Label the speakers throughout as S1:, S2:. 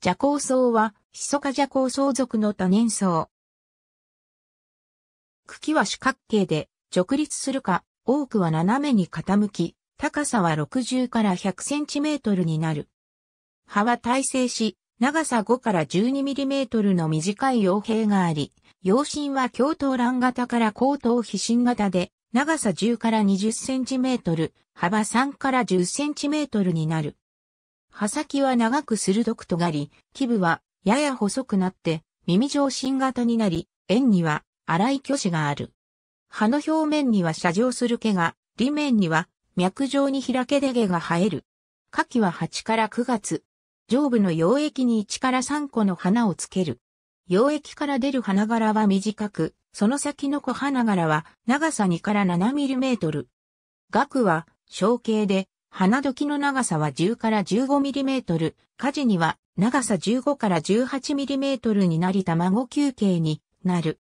S1: 邪行草は、ヒソカ邪行草属の多年草。茎は四角形で、直立するか、多くは斜めに傾き、高さは60から100センチメートルになる。葉は耐性し、長さ5から12ミリメートルの短い傭兵があり、葉身は強頭卵型から高頭皮身型で、長さ10から20センチメートル、幅3から10センチメートルになる。刃先は長く鋭く尖り、基部はやや細くなって耳状新型になり、円には粗い巨子がある。葉の表面には射状する毛が、裏面には脈状に開けで毛が生える。下記は8から9月。上部の溶液に1から3個の花をつける。溶液から出る花柄は短く、その先の小花柄は長さ2から7トル。額は小径で花時の長さは10から1 5トル、火事には長さ15から1 8トルになり卵球形になる。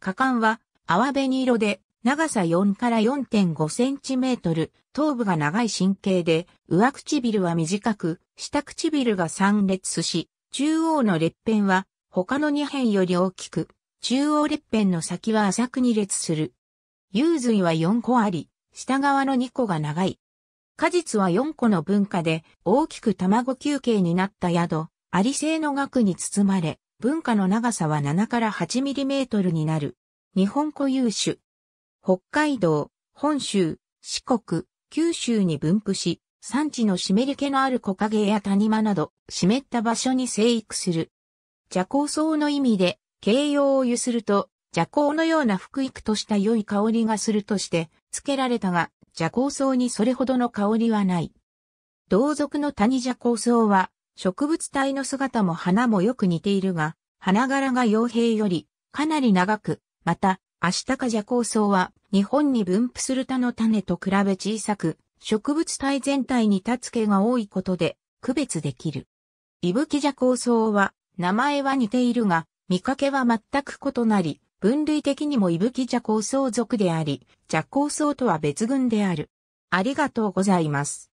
S1: 果敢は泡紅色で長さ4から4.5センチメートル、頭部が長い神経で、上唇は短く、下唇が3列し、中央の列片は他の2辺より大きく、中央列片の先は浅く2列する。幽髄は4個あり、下側の2個が長い。果実は4個の文化で大きく卵休憩になった宿、あり製の額に包まれ、文化の長さは7から8ミリメートルになる。日本固有種。北海道、本州、四国、九州に分布し、産地の湿り気のある木陰や谷間など、湿った場所に生育する。蛇行草の意味で、形容をゆすると、蛇行のような福育とした良い香りがするとして、付けられたが、邪行草にそれほどの香りはない。同族の谷邪香草は、植物体の姿も花もよく似ているが、花柄が傭兵よりかなり長く、また、アシタカ邪香草は日本に分布する他の種と比べ小さく、植物体全体に立つ毛が多いことで区別できる。イブキ邪香草は名前は似ているが、見かけは全く異なり、分類的にも伊吹茶行想属であり、茶行想とは別群である。ありがとうございます。